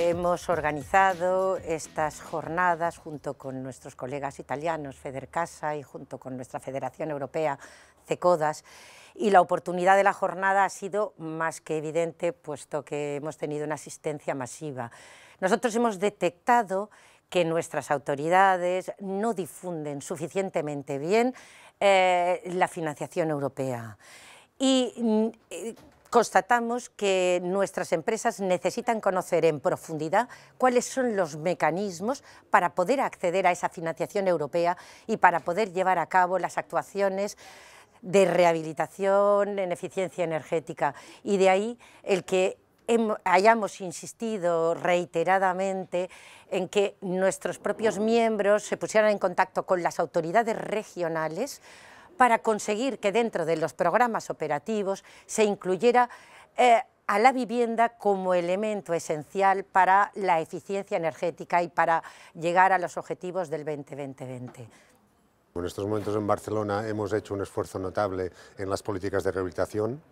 Hemos organizado estas jornadas junto con nuestros colegas italianos, Federcasa, y junto con nuestra Federación Europea, CECODAS, y la oportunidad de la jornada ha sido más que evidente, puesto que hemos tenido una asistencia masiva. Nosotros hemos detectado que nuestras autoridades no difunden suficientemente bien eh, la financiación europea. Y mm, eh, constatamos que nuestras empresas necesitan conocer en profundidad cuáles son los mecanismos para poder acceder a esa financiación europea y para poder llevar a cabo las actuaciones de rehabilitación en eficiencia energética. Y de ahí el que hayamos insistido reiteradamente en que nuestros propios miembros se pusieran en contacto con las autoridades regionales para conseguir que dentro de los programas operativos se incluyera eh, a la vivienda como elemento esencial para la eficiencia energética y para llegar a los objetivos del 2020-2020. En estos momentos en Barcelona hemos hecho un esfuerzo notable en las políticas de rehabilitación,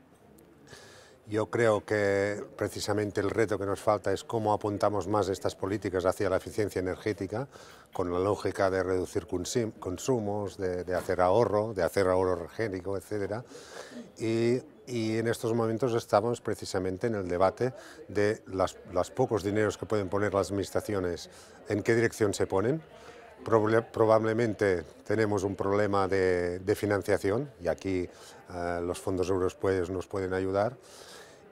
yo creo que precisamente el reto que nos falta es cómo apuntamos más estas políticas hacia la eficiencia energética, con la lógica de reducir consumos, de, hacer ahorro, de hacer ahorro orgánico, etc. Y, en estos momentos estamos precisamente en el debate de los pocos dineros que pueden poner las administraciones, en qué dirección se ponen Probablemente tenemos un problema de, financiación y aquí eh, los fondos europeos nos pueden ayudar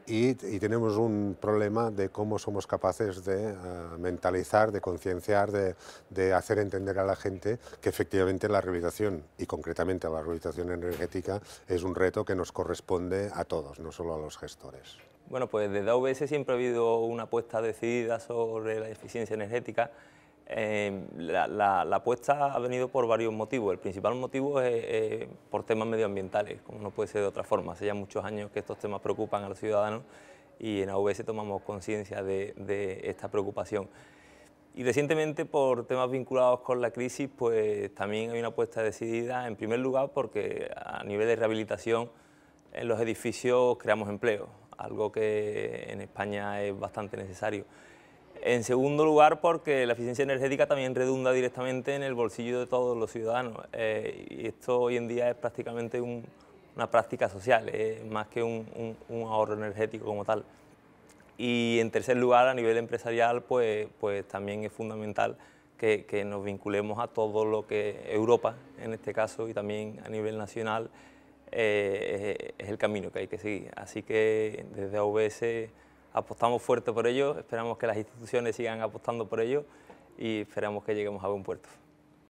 y, tenemos un problema de cómo somos capaces de eh, mentalizar, de concienciar, de, hacer entender a la gente que efectivamente la rehabilitación y concretamente la rehabilitación energética es un reto que nos corresponde a todos, no solo a los gestores. Bueno, pues desde AVS siempre ha habido una apuesta decidida sobre la eficiencia energética eh, la, apuesta ha venido por varios motivos. El principal motivo es por temas medioambientales, como no puede ser de otra forma. Hace ya muchos años que estos temas preocupan a los ciudadanos y en AVS tomamos conciencia de, de, esta preocupación. Y recientemente, por temas vinculados con la crisis, pues también hay una apuesta decidida, en primer lugar, porque a nivel de rehabilitación en los edificios creamos empleo, algo que en España es bastante necesario. En segundo lugar, porque la eficiencia energética también redunda directamente en el bolsillo de todos los ciudadanos. Eh, y esto hoy en día es prácticamente una práctica social, más que un, ahorro energético como tal. Y en tercer lugar, a nivel empresarial, pues, pues también es fundamental que, nos vinculemos a todo lo que Europa, en este caso, y también a nivel nacional, eh, es, el camino que hay que seguir. Así que desde AVS apostamos fuerte por ello, esperamos que las instituciones sigan apostando por ello y esperamos que lleguemos a buen puerto.